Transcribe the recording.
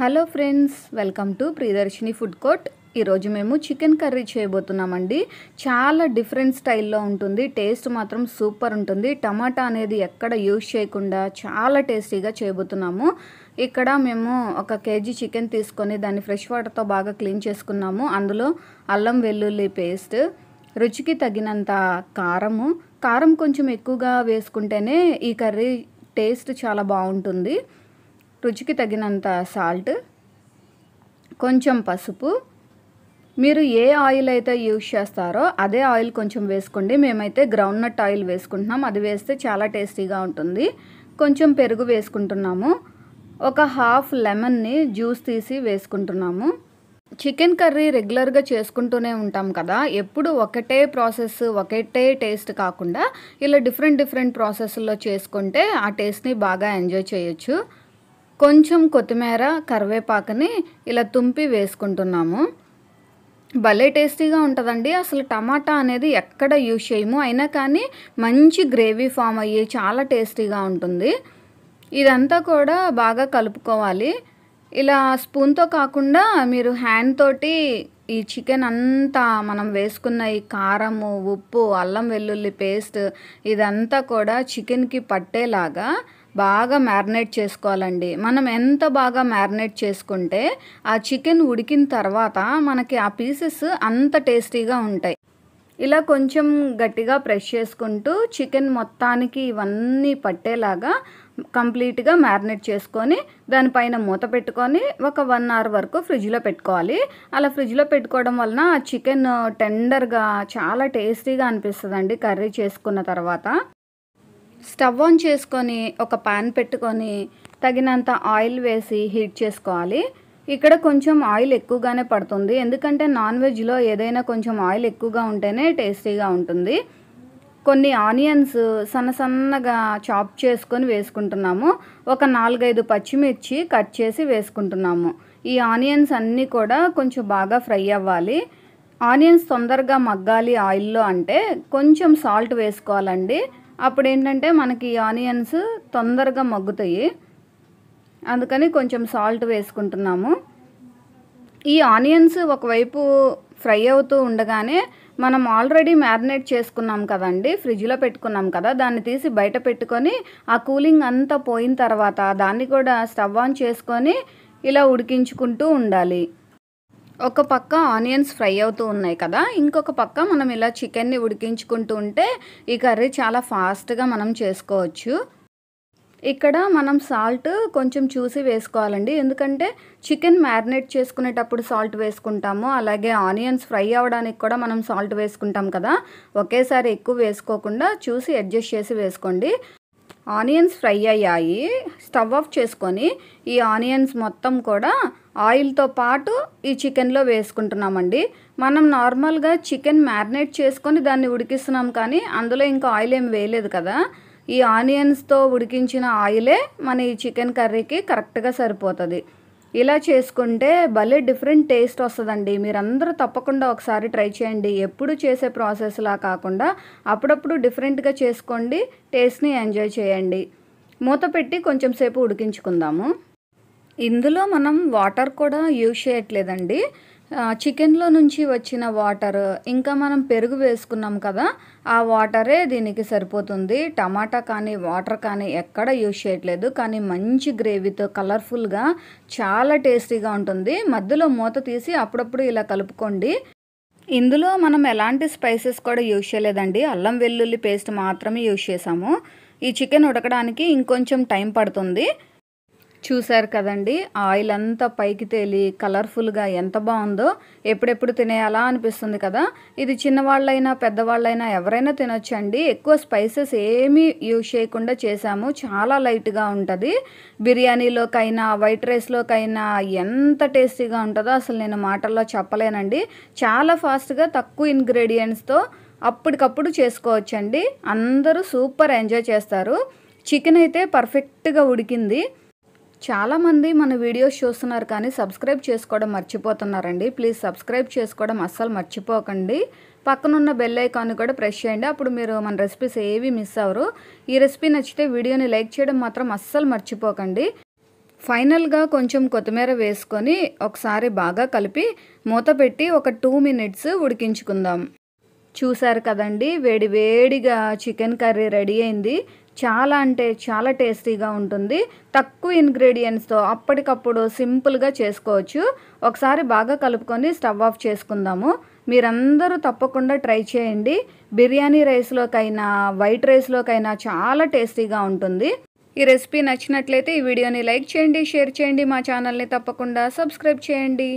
hello friends welcome to Priyadarshini food court ఈరోజు మేము chicken curry చేయబోతున్నామండి చాలా డిఫరెంట్ స్టైల్లో ఉంటుంది టేస్ట్ మాత్రం సూపర్ ఉంటుంది టమాటా అనేది ఎక్కడ యూజ్ చేయకుండా చాలా టేస్టీగా చేయబోతున్నాము ఇక్కడ మేము ఒక కేజీ చికెన్ తీసుకొని దాన్ని ఫ్రెష్ వాటర్తో బాగా క్లీన్ చేసుకున్నాము అందులో అల్లం వెల్లుల్లి పేస్ట్ రుచికి తగినంత కారము కారం కొంచెం ఎక్కువగా వేసుకుంటేనే ఈ కర్రీ టేస్ట్ చాలా బాగుంటుంది రుచికి తగినంత సాల్ట్ కొంచెం పసుపు మీరు ఏ ఆయిల్ అయితే యూజ్ చేస్తారో అదే ఆయిల్ కొంచెం వేసుకోండి మేమైతే గ్రౌండ్ నట్ ఆయిల్ వేసుకుంటున్నాం అది వేస్తే చాలా టేస్టీగా ఉంటుంది కొంచెం పెరుగు వేసుకుంటున్నాము ఒక హాఫ్ లెమన్ని జ్యూస్ తీసి వేసుకుంటున్నాము చికెన్ కర్రీ రెగ్యులర్గా చేసుకుంటూనే ఉంటాం కదా ఎప్పుడు ఒకటే ప్రాసెస్ ఒకటే టేస్ట్ కాకుండా ఇలా డిఫరెంట్ డిఫరెంట్ ప్రాసెస్లో చేసుకుంటే ఆ టేస్ట్ని బాగా ఎంజాయ్ చేయొచ్చు కొంచెం కొత్తిమీర కరివేపాకుని ఇలా తుంపి వేసుకుంటున్నాము భలే టేస్టీగా ఉంటుందండి అసలు టమాటా అనేది ఎక్కడ యూజ్ చేయము అయినా కానీ మంచి గ్రేవీ ఫామ్ అయ్యి చాలా టేస్టీగా ఉంటుంది ఇదంతా కూడా బాగా కలుపుకోవాలి ఇలా స్పూన్తో కాకుండా మీరు హ్యాండ్ తోటి ఈ చికెన్ అంతా మనం వేసుకున్న ఈ కారము ఉప్పు అల్లం వెల్లుల్లి పేస్ట్ ఇదంతా కూడా చికెన్కి పట్టేలాగా బాగా మ్యారినేట్ చేసుకోవాలండి మనం ఎంత బాగా మ్యారినేట్ చేసుకుంటే ఆ చికెన్ ఉడికిన తర్వాత మనకి ఆ పీసెస్ అంత టేస్టీగా ఉంటాయి ఇలా కొంచెం గట్టిగా ప్రెష్ చేసుకుంటూ చికెన్ మొత్తానికి ఇవన్నీ పట్టేలాగా కంప్లీట్గా మ్యారినేట్ చేసుకొని దానిపైన మూత పెట్టుకొని ఒక వన్ అవర్ వరకు ఫ్రిడ్జ్లో పెట్టుకోవాలి అలా ఫ్రిడ్జ్లో పెట్టుకోవడం వలన చికెన్ టెండర్గా చాలా టేస్టీగా అనిపిస్తుందండి కర్రీ చేసుకున్న తర్వాత స్టవ్ ఆన్ చేసుకొని ఒక పాన్ పెట్టుకొని తగినంత ఆయిల్ వేసి హీట్ చేసుకోవాలి ఇక్కడ కొంచెం ఆయిల్ ఎక్కువగానే పడుతుంది ఎందుకంటే నాన్ వెజ్లో ఏదైనా కొంచెం ఆయిల్ ఎక్కువగా ఉంటేనే టేస్టీగా ఉంటుంది కొన్ని ఆనియన్స్ సన్న సన్నగా చాప్ చేసుకొని వేసుకుంటున్నాము ఒక నాలుగైదు పచ్చిమిర్చి కట్ చేసి వేసుకుంటున్నాము ఈ ఆనియన్స్ అన్నీ కూడా కొంచెం బాగా ఫ్రై అవ్వాలి ఆనియన్స్ తొందరగా మగ్గాలి ఆయిల్లో అంటే కొంచెం సాల్ట్ వేసుకోవాలండి అప్పుడు ఏంటంటే మనకి ఆనియన్స్ తొందరగా మగ్గుతాయి అందుకని కొంచెం సాల్ట్ వేసుకుంటున్నాము ఈ ఆనియన్స్ ఒకవైపు ఫ్రై అవుతూ ఉండగానే మనం ఆల్రెడీ మ్యారినేట్ చేసుకున్నాం కదండి ఫ్రిడ్జ్లో పెట్టుకున్నాం కదా దాన్ని తీసి బయట పెట్టుకొని ఆ కూలింగ్ అంతా పోయిన తర్వాత దాన్ని కూడా స్టవ్ ఆన్ చేసుకొని ఇలా ఉడికించుకుంటూ ఉండాలి ఒక పక్క ఆనియన్స్ ఫ్రై అవుతూ ఉన్నాయి కదా ఇంకొక పక్క మనం ఇలా చికెన్ని ఉడికించుకుంటూ ఉంటే ఈ కర్రీ చాలా ఫాస్ట్గా మనం చేసుకోవచ్చు ఇక్కడ మనం సాల్ట్ కొంచెం చూసి వేసుకోవాలండి ఎందుకంటే చికెన్ మ్యారినేట్ చేసుకునేటప్పుడు సాల్ట్ వేసుకుంటాము అలాగే ఆనియన్స్ ఫ్రై అవ్వడానికి కూడా మనం సాల్ట్ వేసుకుంటాం కదా ఒకేసారి ఎక్కువ వేసుకోకుండా చూసి అడ్జస్ట్ చేసి వేసుకోండి ఆనియన్స్ ఫ్రై అయ్యాయి స్టవ్ ఆఫ్ చేసుకొని ఈ ఆనియన్స్ మొత్తం కూడా ఆయిల్తో పాటు ఈ చికెన్లో వేసుకుంటున్నామండి మనం నార్మల్గా చికెన్ మ్యారినేట్ చేసుకొని దాన్ని ఉడికిస్తున్నాం కానీ అందులో ఇంకా ఆయిల్ ఏం వేయలేదు కదా ఈ ఆనియన్స్తో ఉడికించిన ఆయిలే మన ఈ చికెన్ కర్రీకి కరెక్ట్గా సరిపోతుంది ఇలా చేసుకుంటే భలే డిఫరెంట్ టేస్ట్ వస్తుందండి మీరందరూ తప్పకుండా ఒకసారి ట్రై చేయండి ఎప్పుడు చేసే ప్రాసెస్లా కాకుండా అప్పుడప్పుడు డిఫరెంట్గా చేసుకోండి టేస్ట్ని ఎంజాయ్ చేయండి మూత పెట్టి కొంచెం సేపు ఉడికించుకుందాము ఇందులో మనం వాటర్ కూడా యూజ్ చేయట్లేదండి చికెన్లో నుంచి వచ్చిన వాటర్ ఇంకా మనం పెరుగు వేసుకున్నాం కదా ఆ వాటరే దీనికి సరిపోతుంది టమాటా కానీ వాటర్ కానీ ఎక్కడ యూజ్ చేయట్లేదు కానీ మంచి గ్రేవీతో కలర్ఫుల్గా చాలా టేస్టీగా ఉంటుంది మధ్యలో మూత తీసి అప్పుడప్పుడు ఇలా కలుపుకోండి ఇందులో మనం ఎలాంటి స్పైసెస్ కూడా యూజ్ చేయలేదండి అల్లం వెల్లుల్లి పేస్ట్ మాత్రమే యూజ్ చేసాము ఈ చికెన్ ఉడకడానికి ఇంకొంచెం టైం పడుతుంది చూశారు కదండి ఆయిల్ అంతా పైకి తేలి కలర్ఫుల్గా ఎంత బాగుందో ఎప్పుడెప్పుడు తినేయాలా అనిపిస్తుంది కదా ఇది చిన్నవాళ్ళైనా పెద్దవాళ్ళైనా ఎవరైనా తినొచ్చండి ఎక్కువ స్పైసెస్ ఏమీ యూజ్ చేయకుండా చేశాము చాలా లైట్గా ఉంటుంది బిర్యానీలోకైనా వైట్ రైస్లోకైనా ఎంత టేస్టీగా ఉంటుందో అసలు నేను మాటల్లో చెప్పలేనండి చాలా ఫాస్ట్గా తక్కువ ఇంగ్రీడియంట్స్తో అప్పటికప్పుడు చేసుకోవచ్చండి అందరూ సూపర్ ఎంజాయ్ చేస్తారు చికెన్ అయితే పర్ఫెక్ట్గా ఉడికింది చాలామంది మన వీడియోస్ చూస్తున్నారు కానీ సబ్స్క్రైబ్ చేసుకోవడం మర్చిపోతున్నారండి ప్లీజ్ సబ్స్క్రైబ్ చేసుకోవడం అస్సలు మర్చిపోకండి పక్కనున్న బెల్ ఐకాన్ కూడా ప్రెస్ చేయండి అప్పుడు మీరు మన రెసిపీస్ ఏవి మిస్ అవ్వరు ఈ రెసిపీ నచ్చితే వీడియోని లైక్ చేయడం మాత్రం అస్సలు మర్చిపోకండి ఫైనల్గా కొంచెం కొత్తిమీర వేసుకొని ఒకసారి బాగా కలిపి మూత పెట్టి ఒక టూ మినిట్స్ ఉడికించుకుందాం చూసారు కదండి వేడి వేడిగా చికెన్ కర్రీ రెడీ అయింది చాలా అంటే చాలా టేస్టీగా ఉంటుంది తక్కువ ఇంగ్రీడియంట్స్తో అప్పటికప్పుడు సింపుల్గా చేసుకోవచ్చు ఒకసారి బాగా కలుపుకొని స్టవ్ ఆఫ్ చేసుకుందాము మీరందరూ తప్పకుండా ట్రై చేయండి బిర్యానీ రైస్లోకైనా వైట్ రైస్లోకైనా చాలా టేస్టీగా ఉంటుంది ఈ రెసిపీ నచ్చినట్లయితే ఈ వీడియోని లైక్ చేయండి షేర్ చేయండి మా ఛానల్ని తప్పకుండా సబ్స్క్రైబ్ చేయండి